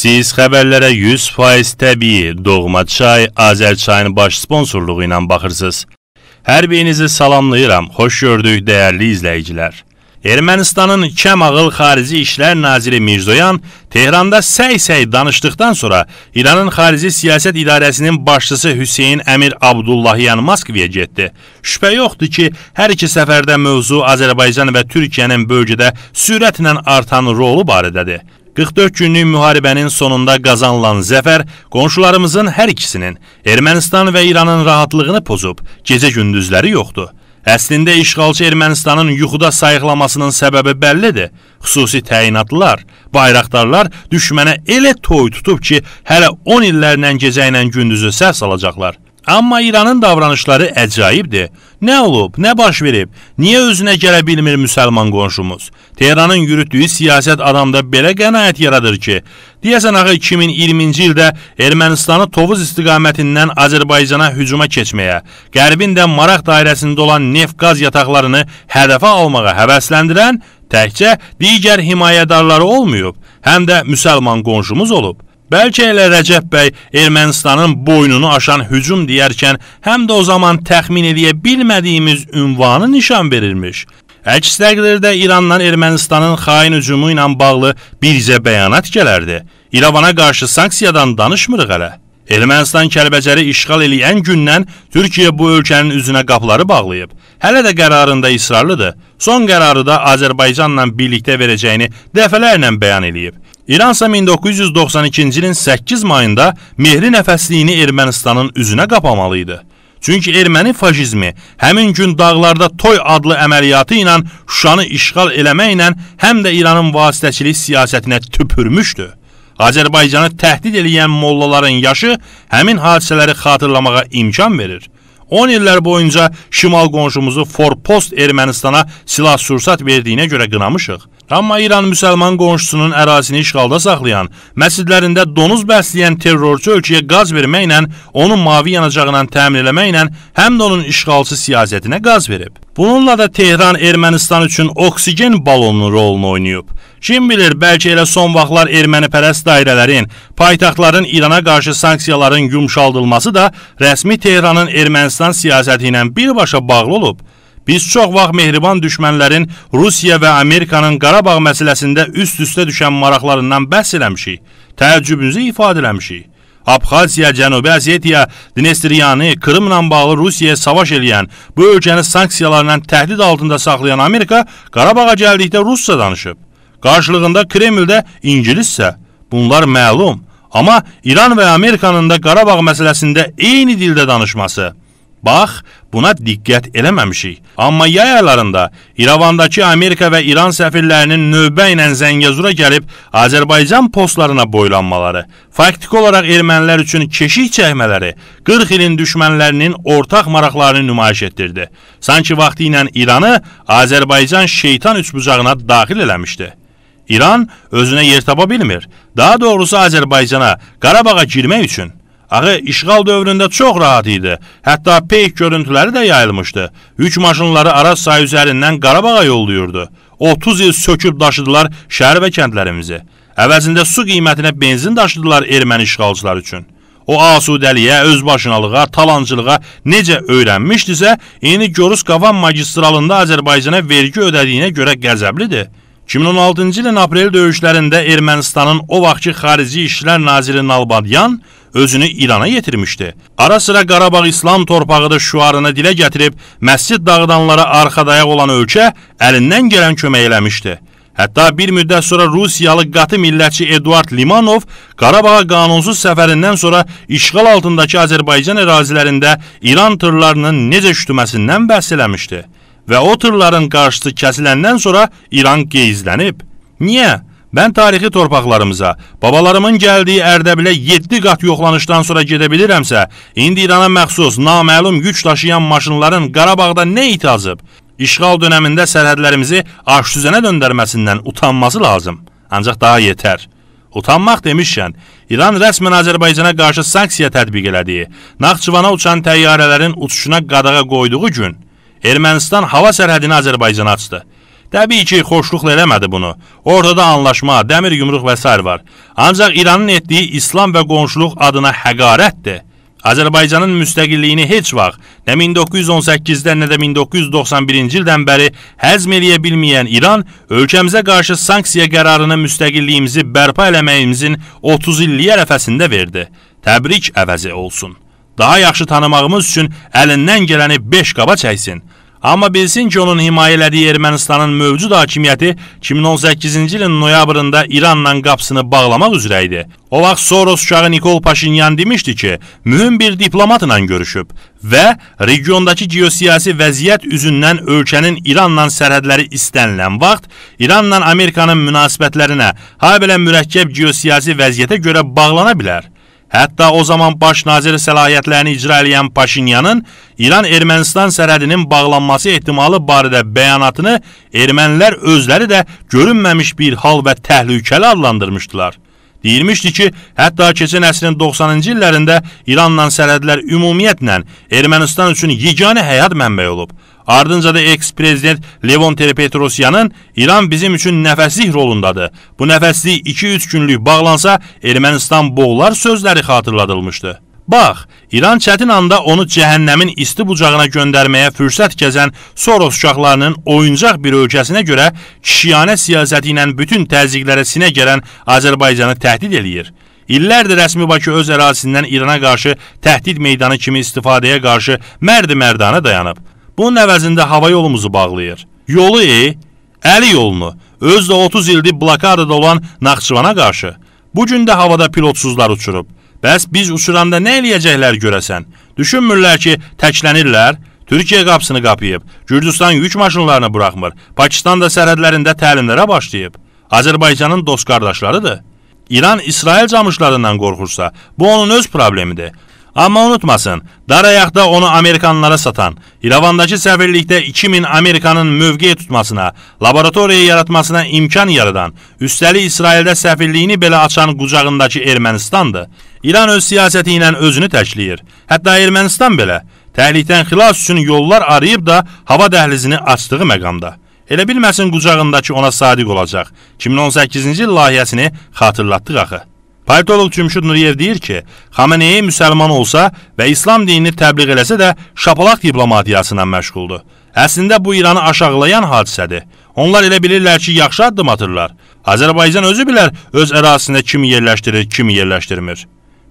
Siz xəbərlərə 100% təbii Doğma Çay Azərçayın baş sponsorluğu ilə baxırsınız. Hər birinizi salamlayıram. Xoş gördük dəyərli izləyicilər. Ermənistanın kəm ağıl xarici işlər naziri Mirzoyan Tehranda səy-səy danışdıqdan sonra İranın xarici siyasət idarəsinin başçısı Hüseyn Əmir Abdullahyan yəni Moskvaya getdi. Şübhə yoxdur ki, hər iki səfərdə mövzu Azərbaycan və Türkiyənin bölgədə sürətlə artan rolu barədədir. 44 günlük müharibənin sonunda qazanılan zəfər qonşularımızın hər ikisinin Ermənistan və İranın rahatlığını pozub, gecə-gündüzləri yoxdur. Əslində işğalçı Ermənistanın yuxuda sayıqlamasının səbəbi bəllidir. Xüsusi təyinatlılar, bayraqdarlar düşmənə elə toy tutub ki, hələ 10 illərlə gecə ilə gündüzü səs alacaqlar. Amma İranın davranışları əcaibdir. Nə olub, nə baş verib, niyə özünə gələ bilmir müsəlman qonşumuz? Tehranın yürütdüyü siyasət adamda belə qənaət yaradır ki, deyəsən axı 2020-ci ildə Ermənistanı Tovuz istiqamətindən Azərbaycana hücuma keçməyə, Qərbin də maraq dairəsində olan neft-qaz yataqlarını hədəfə almağa həvəsləndirən təkcə digər himayədarları olmayıb, həm də müsəlman qonşumuz olub. Bəlkə elə Rəcəb bəy Ermənistanın boynunu aşan hücum deyərkən həm də o zaman təxmin edə bilmədiyimiz ünvanı nişan verirmiş. Əks təqdirdə İrandan Ermənistanın xain hücumu ilə bağlı bircə bəyanat gələrdi. İrəvana qarşı sanksiyadan danışmırıq hələ. Ermənistan Kəlbəcəri işğal eləyən gündən Türkiyə bu ölkənin üzünə qapıları bağlayıb. Hələ də qərarında israrlıdır. Son qərarı da Azərbaycanla birlikdə verəcəyini dəfələrlə bəyan eləyib. İran isə 1992-ci ilin 8 mayında mehri nəfəsliyini Ermənistanın üzünə qapamalı idi. Çünki erməni faşizmi həmin gün dağlarda toy adlı əməliyyatı ilə Şuşanı işğal eləməklə həm də İranın vasitəçilik siyasətinə tüpürmüşdü. Azərbaycanı təhdid eləyən mollaların yaşı həmin hadisələri xatırlamağa imkan verir. 10 illər boyunca şimal qonşumuzu forpost Ermənistana silah-sursat verdiyinə görə qınamışıq. Amma İran müsəlman qonşusunun ərazini işğalda saxlayan, məsidlərində donuz bəsləyən terrorçu ölkəyə qaz verməklə, onun mavi yanacağından təmin eləməklə, həm də onun işğalçı siyasətinə qaz verib. Bununla da Tehran Ermənistan üçün oksigen balonunun rolunu oynayıb. Kim bilir, bəlkə elə son vaxtlar ermənipərəst dairələrin, paytaxtların İrana qarşı sanksiyaların yumşaldılması da rəsmi Tehranın Ermənistan siyasəti ilə birbaşa bağlı olub. Biz çox vaxt mehriban düşmənlərin Rusiya və Amerikanın Qarabağ məsələsində üst-üstə düşən maraqlarından bəhs eləmişik, təəccübünüzü ifadə eləmişik. Abxaziya, Cənubi Azetiya, Dnestriyanı, Kırımla bağlı Rusiyaya savaş eləyən, bu ölkəni sanksiyalarla təhdid altında saxlayan Amerika Qarabağa gəldikdə Rusca danışıb. Qarşılığında Kremldə İngilissə, bunlar məlum. Amma İran və Amerikanın da Qarabağ məsələsində eyni dildə danışması – Bax, buna diqqət eləməmişik. Amma yay aylarında İrəvandakı Amerika və İran səfirlərinin növbə ilə Zəngəzura gəlib Azərbaycan postlarına boylanmaları, faktiki olaraq ermənilər üçün keşik çəkmələri 40 ilin düşmənlərinin ortaq maraqlarını nümayiş etdirdi. Sanki vaxtı ilə İranı Azərbaycan şeytan üçbucağına daxil eləmişdi. İran özünə yer tapa bilmir. Daha doğrusu Azərbaycana, Qarabağa girmək üçün Ağı, işğal dövründə çox rahat idi. Hətta peyk görüntüləri də yayılmışdı. Yük maşınları Araz sayı üzərindən Qarabağa yollayırdı. 30 il söküb daşıdılar şəhər və kəndlərimizi. Əvəzində su qiymətinə benzin daşıdılar erməni işğalçılar üçün. O asudəliyə, özbaşınalığa, talancılığa necə öyrənmişdisə, indi Gorus Qavan magistralında Azərbaycana vergi ödədiyinə görə qəzəblidir. 2016-cı ilin aprel döyüşlərində Ermənistanın o vaxtki Xarici İşlər Naziri Nalbadyan özünü İrana yetirmişdi. Ara sıra Qarabağ İslam torpağıdır şüarını dilə gətirib, məscid dağıdanlara arxadayaq olan ölkə əlindən gələn kömək eləmişdi. Hətta bir müddət sonra Rusiyalı qatı millətçi Eduard Limanov Qarabağa qanunsuz səfərindən sonra işğal altındakı Azərbaycan ərazilərində İran tırlarının necə şütməsindən bəhs eləmişdi və o tırların qarşısı kəsiləndən sonra İran qeyzlənib. Niyə? Mən tarixi torpaqlarımıza, babalarımın gəldiyi Ərdəbilə 7 qat yoxlanışdan sonra gedə bilirəmsə, indi İrana məxsus naməlum yük daşıyan maşınların Qarabağda nə it azıb, işğal dönəmində sərhədlərimizi aşüzənə döndərməsindən utanması lazım. Ancaq daha yetər. Utanmaq demişkən, İran rəsmən Azərbaycana qarşı sanksiya tətbiq elədiyi, Naxçıvana uçan təyyarələrin uçuşuna qadağa qoyduğu gün Ermənistan hava sərhədini Azərbaycana açdı. Təbii ki, xoşluqla eləmədi bunu. Ortada anlaşma, dəmir yumruq və s. var. Ancaq İranın etdiyi İslam və qonşuluq adına həqarətdir. Azərbaycanın müstəqilliyini heç vaxt nə 1918-dən nə də 1991-ci ildən bəri həzm eləyə bilməyən İran ölkəmizə qarşı sanksiya qərarını müstəqilliyimizi bərpa eləməyimizin 30 illiyi ərəfəsində verdi. Təbrik əvəzi olsun. Daha yaxşı tanımağımız üçün əlindən gələni 5 qaba çəksin. Amma bilsin ki, onun himayələdiyi Ermənistanın mövcud hakimiyyəti 2018-ci ilin noyabrında İranla qapısını bağlamaq üzrə idi. O vaxt Soros uşağı Nikol Paşinyan demişdi ki, mühüm bir diplomatla görüşüb və regiondakı geosiyasi vəziyyət üzündən ölkənin İranla sərhədləri istənilən vaxt İranla Amerikanın münasibətlərinə, habelə mürəkkəb geosiyasi vəziyyətə görə bağlana bilər. Hətta o zaman baş nazir səlahiyyətlərini icra edən Paşinyanın İran-Ermənistan sərhədinin bağlanması ehtimalı barədə bəyanatını ermənilər özləri də görünməmiş bir hal və təhlükəli adlandırmışdılar. Deyilmişdi ki, hətta keçən əsrin 90-cı illərində İranla sərhədlər ümumiyyətlə Ermənistan üçün yeganə həyat mənbəyi olub. Ardınca da eks-prezident Levon Petrosyanın İran bizim üçün nəfəslik rolundadır. Bu nəfəslik 2-3 günlük bağlansa Ermənistan boğular sözləri xatırladılmışdı. Bax, İran çətin anda onu cəhənnəmin isti bucağına göndərməyə fürsət gəzən Soros uşaqlarının oyuncaq bir ölkəsinə görə kişiyanə siyasəti ilə bütün təzyiqlərə sinə gələn Azərbaycanı təhdid eləyir. İllərdir rəsmi Bakı öz ərazisindən İrana qarşı təhdid meydanı kimi istifadəyə qarşı mərd-mərdanə dayanıb. Bunun əvəzində hava yolumuzu bağlayır. Yolu e, əli yolunu, öz də 30 ildir blokadada olan Naxçıvana qarşı. Bu gün də havada pilotsuzlar uçurub. Bəs biz uçuranda nə eləyəcəklər görəsən? Düşünmürlər ki, təklənirlər. Türkiyə qapısını qapıyıb, Gürcüstan yük maşınlarını buraxmır, Pakistan da sərhədlərində təlimlərə başlayıb. Azərbaycanın dost qardaşlarıdır. İran İsrail camışlarından qorxursa, bu onun öz problemidir. Amma unutmasın, dar ayaqda onu Amerikanlara satan, İrəvandakı səfirlikdə 2000 Amerikanın mövqe tutmasına, laboratoriya yaratmasına imkan yaradan, üstəlik İsraildə səfirliyini belə açan qucağındakı Ermənistandır. İran öz siyasəti ilə özünü təşkiləyir. Hətta Ermənistan belə təhlükədən xilas üçün yollar arayıb da hava dəhlizini açdığı məqamda. Elə bilməsin qucağındakı ona sadiq olacaq. 2018-ci il layihəsini xatırlatdıq axı. Politoloq Cümşüd Nuriyev deyir ki, Xameneyi müsəlman olsa və İslam dinini təbliğ eləsə də şapalaq diplomatiyasından məşğuldur. Əslində bu İranı aşağılayan hadisədir. Onlar elə bilirlər ki, yaxşı addım atırlar. Azərbaycan özü bilər öz ərazisində kimi yerləşdirir, kimi yerləşdirmir.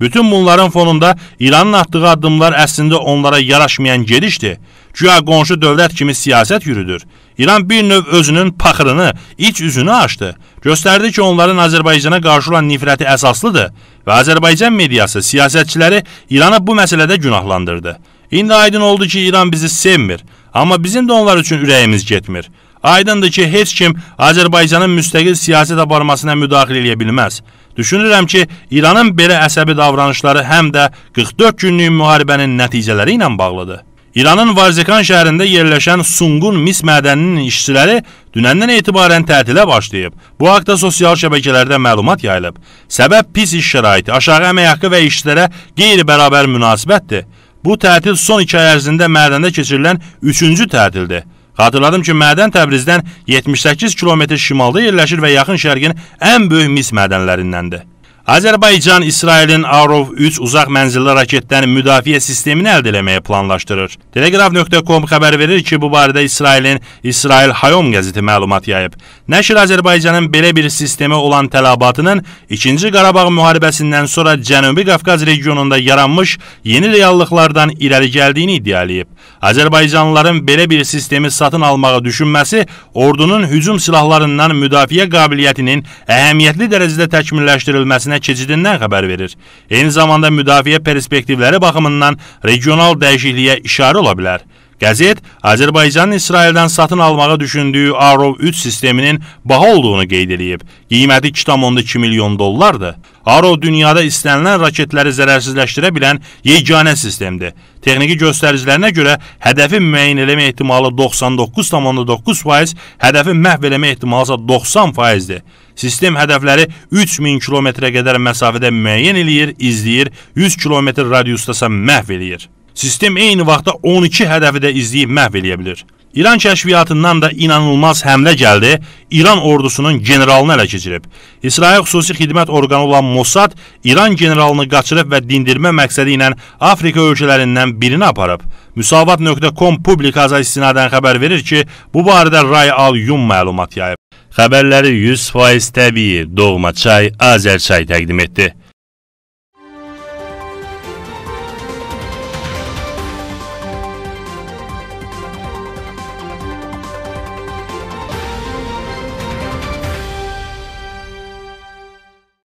Bütün bunların fonunda İranın atdığı addımlar əslində onlara yaraşmayan gedişdir. Güya qonşu dövlət kimi siyasət yürüdür. İran bir növ özünün paxırını, iç üzünü açdı. Göstərdi ki, onların Azərbaycana qarşı olan nifrəti əsaslıdır və Azərbaycan mediası siyasətçiləri İranı bu məsələdə günahlandırdı. İndi aydın oldu ki, İran bizi sevmir, amma bizim də onlar üçün ürəyimiz getmir. Aydındır ki, heç kim Azərbaycanın müstəqil siyasət aparmasına müdaxilə eləyə bilməz. Düşünürəm ki, İranın belə əsəbi davranışları həm də 44 günlük müharibənin nəticələri ilə bağlıdır. İranın Varzekan şəhərində yerləşən Sungun mis mədəninin işçiləri dünəndən etibarən tətilə başlayıb. Bu haqda sosial şəbəkələrdə məlumat yayılıb. Səbəb pis iş şəraiti, aşağı əmək haqqı və işçilərə qeyri-bərabər münasibətdir. Bu tətil son iki ay ərzində mədəndə keçirilən üçüncü tətildir. Xatırladım ki, mədən Təbrizdən 78 kilometr şimalda yerləşir və yaxın şərqin ən böyük mis mədənlərindəndir. Azərbaycan İsrailin Arov 3 uzaq mənzilli raketlərin müdafiə sistemini əldə eləməyi planlaşdırır. Telegraf.com xəbər verir ki, bu barədə İsrailin İsrail Hayom qəzeti məlumat yayıb. Nəşr Azərbaycanın belə bir sistemə olan tələbatının 2-ci Qarabağ müharibəsindən sonra Cənubi Qafqaz regionunda yaranmış yeni reallıqlardan irəli gəldiyini iddia edib. Azərbaycanlıların belə bir sistemi satın almağı düşünməsi ordunun hücum silahlarından müdafiə qabiliyyətinin əhəmiyyətli dərəcədə təkmilləşdirilməsinə siyasətinə keçidindən xəbər verir. Eyni zamanda müdafiə perspektivləri baxımından regional dəyişikliyə işarə ola bilər. Qəzet Azərbaycanın İsraildən satın almağa düşündüyü Arrow 3 sisteminin baha olduğunu qeyd edib. Qiyməti 2,2 milyon dollardır. Arrow dünyada istənilən raketləri zərərsizləşdirə bilən yeganə sistemdir. Texniki göstəricilərinə görə hədəfi müəyyən eləmə ehtimalı 99,9%, hədəfi məhv eləmə ehtimalı isə 90%-dir. Sistem hədəfləri 3000 kilometrə qədər məsafədə müəyyən eləyir, izləyir, 100 kilometr radiusdasa məhv eləyir. Sistem eyni vaxtda 12 hədəfi də izləyib məhv eləyə bilir. İran kəşfiyyatından da inanılmaz həmlə gəldi, İran ordusunun generalını ələ keçirib. İsrail xüsusi xidmət orqanı olan Mossad İran generalını qaçırıb və dindirmə məqsədi ilə Afrika ölkələrindən birini aparıb. Müsavat.com publikasiyasına istinadən xəbər verir ki, bu barədə Ray Al Yum məlumat yayıb. Xəbərləri 100% təbii Doğma Çay Azərçay təqdim etdi.